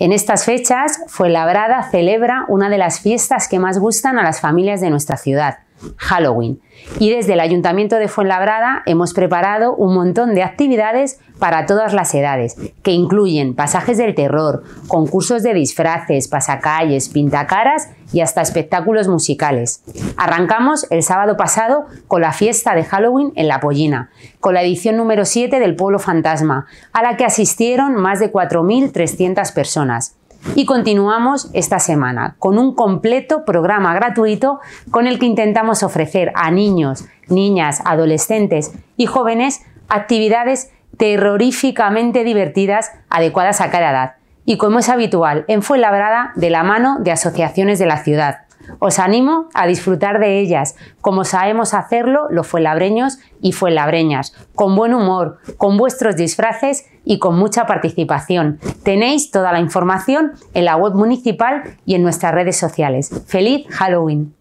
En estas fechas, Labrada celebra una de las fiestas que más gustan a las familias de nuestra ciudad, Halloween. Y desde el Ayuntamiento de Fuenlabrada hemos preparado un montón de actividades para todas las edades, que incluyen pasajes del terror, concursos de disfraces, pasacalles, pintacaras y hasta espectáculos musicales. Arrancamos el sábado pasado con la fiesta de Halloween en La Pollina, con la edición número 7 del Pueblo Fantasma, a la que asistieron más de 4.300 personas. Y continuamos esta semana con un completo programa gratuito con el que intentamos ofrecer a niños, niñas, adolescentes y jóvenes actividades terroríficamente divertidas adecuadas a cada edad y como es habitual en Fuenlabrada de la mano de asociaciones de la ciudad os animo a disfrutar de ellas, como sabemos hacerlo los fuelabreños y fuelabreñas, con buen humor, con vuestros disfraces y con mucha participación. Tenéis toda la información en la web municipal y en nuestras redes sociales. ¡Feliz Halloween!